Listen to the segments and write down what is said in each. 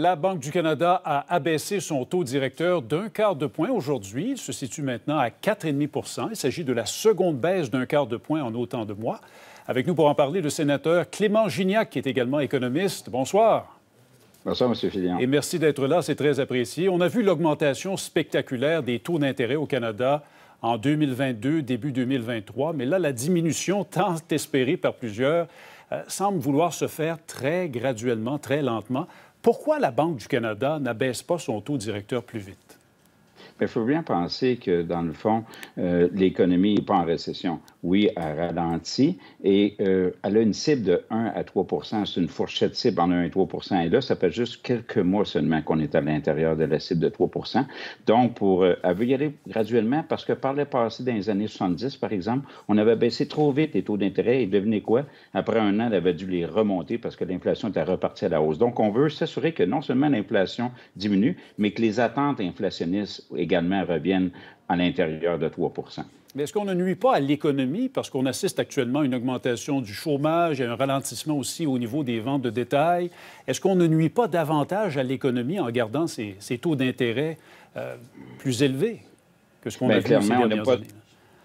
La Banque du Canada a abaissé son taux directeur d'un quart de point aujourd'hui. Il se situe maintenant à 4,5 Il s'agit de la seconde baisse d'un quart de point en autant de mois. Avec nous pour en parler, le sénateur Clément Gignac, qui est également économiste. Bonsoir. Bonsoir, M. Fillion. Et merci d'être là, c'est très apprécié. On a vu l'augmentation spectaculaire des taux d'intérêt au Canada en 2022, début 2023, mais là, la diminution tant espérée par plusieurs euh, semble vouloir se faire très graduellement, très lentement. Pourquoi la Banque du Canada n'abaisse pas son taux directeur plus vite? Mais il faut bien penser que, dans le fond, euh, l'économie n'est pas en récession. Oui, elle ralentit et euh, elle a une cible de 1 à 3 C'est une fourchette cible en 1 et 3 Et là, ça fait juste quelques mois seulement qu'on est à l'intérieur de la cible de 3 Donc, pour, euh, elle veut y aller graduellement parce que par le passé, dans les années 70, par exemple, on avait baissé trop vite les taux d'intérêt et devinez quoi? Après un an, elle avait dû les remonter parce que l'inflation était repartie à la hausse. Donc, on veut s'assurer que non seulement l'inflation diminue, mais que les attentes inflationnistes également reviennent à l'intérieur de 3 mais est-ce qu'on ne nuit pas à l'économie parce qu'on assiste actuellement à une augmentation du chômage et un ralentissement aussi au niveau des ventes de détail? Est-ce qu'on ne nuit pas davantage à l'économie en gardant ces, taux d'intérêt euh, plus élevés que ce qu'on a vu ces dernières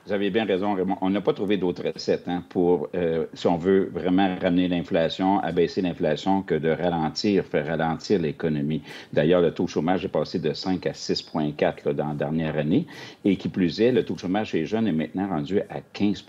vous avez bien raison, Raymond. On n'a pas trouvé d'autre recette hein, pour, euh, si on veut vraiment ramener l'inflation, abaisser l'inflation, que de ralentir, faire ralentir l'économie. D'ailleurs, le taux de chômage est passé de 5 à 6,4 dans la dernière année. Et qui plus est, le taux de chômage chez les jeunes est maintenant rendu à 15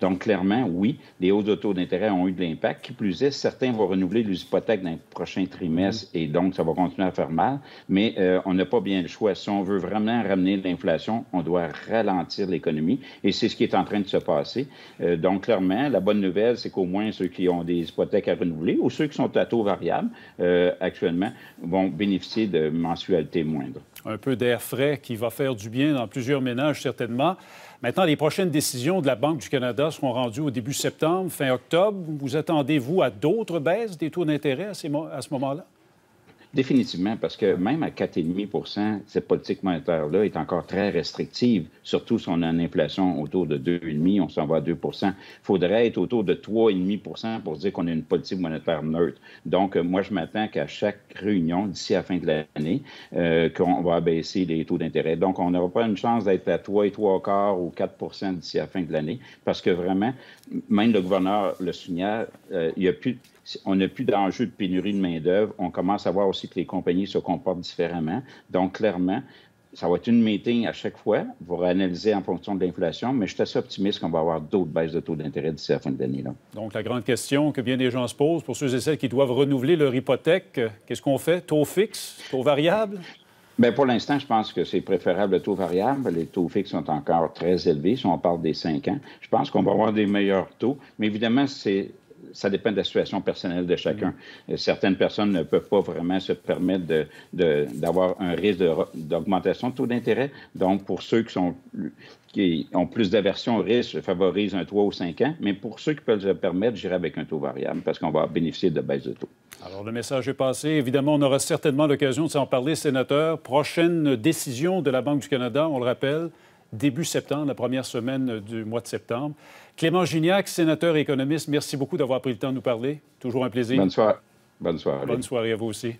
Donc, clairement, oui, les hausses de taux d'intérêt ont eu de l'impact. Qui plus est, certains vont renouveler les hypothèques dans le prochain trimestre et donc ça va continuer à faire mal. Mais euh, on n'a pas bien le choix. Si on veut vraiment ramener l'inflation, on doit ralentir l'économie et c'est ce qui est en train de se passer. Euh, donc, clairement, la bonne nouvelle, c'est qu'au moins ceux qui ont des hypothèques à renouveler ou ceux qui sont à taux variable euh, actuellement vont bénéficier de mensualités moindres. Un peu d'air frais qui va faire du bien dans plusieurs ménages, certainement. Maintenant, les prochaines décisions de la Banque du Canada seront rendues au début septembre, fin octobre. Vous attendez-vous à d'autres baisses des taux d'intérêt à ce moment-là? Définitivement, parce que même à 4,5 cette politique monétaire-là est encore très restrictive, surtout si on a une inflation autour de 2,5 on s'en va à 2 Il faudrait être autour de 3,5 pour dire qu'on a une politique monétaire neutre. Donc, euh, moi, je m'attends qu'à chaque réunion d'ici à la fin de l'année, euh, qu'on va abaisser les taux d'intérêt. Donc, on n'aura pas une chance d'être à et quarts ou 4 d'ici à la fin de l'année, parce que vraiment, même le gouverneur le souligne, euh, il n'y a plus on n'a plus d'enjeu de pénurie de main-d'œuvre. On commence à voir aussi que les compagnies se comportent différemment. Donc, clairement, ça va être une meeting à chaque fois. Vous réanalyser en fonction de l'inflation, mais je suis assez optimiste qu'on va avoir d'autres baisses de taux d'intérêt d'ici la fin de l'année. Donc, la grande question que bien des gens se posent pour ceux et celles qui doivent renouveler leur hypothèque, qu'est-ce qu'on fait? Taux fixe? Taux variable? Bien, pour l'instant, je pense que c'est préférable le taux variable. Les taux fixes sont encore très élevés si on parle des 5 ans. Je pense qu'on va avoir des meilleurs taux, mais évidemment, c'est ça dépend de la situation personnelle de chacun. Mm-hmm. Euh, certaines personnes ne peuvent pas vraiment se permettre d'avoir un risque d'augmentation de, taux d'intérêt. Donc, pour ceux qui ont plus d'aversion au risque favorise un 3 ou 5 ans, mais pour ceux qui peuvent se permettre, j'irai avec un taux variable parce qu'on va bénéficier de baisse de taux. Alors, le message est passé. Évidemment, on aura certainement l'occasion de s'en parler, sénateur. Prochaine décision de la Banque du Canada, on le rappelle, début septembre, la première semaine du mois de septembre. Clément Gignac, sénateur et économiste, merci beaucoup d'avoir pris le temps de nous parler. Toujours un plaisir. Bonne soirée. Bonne soirée. Bonne soirée à vous aussi.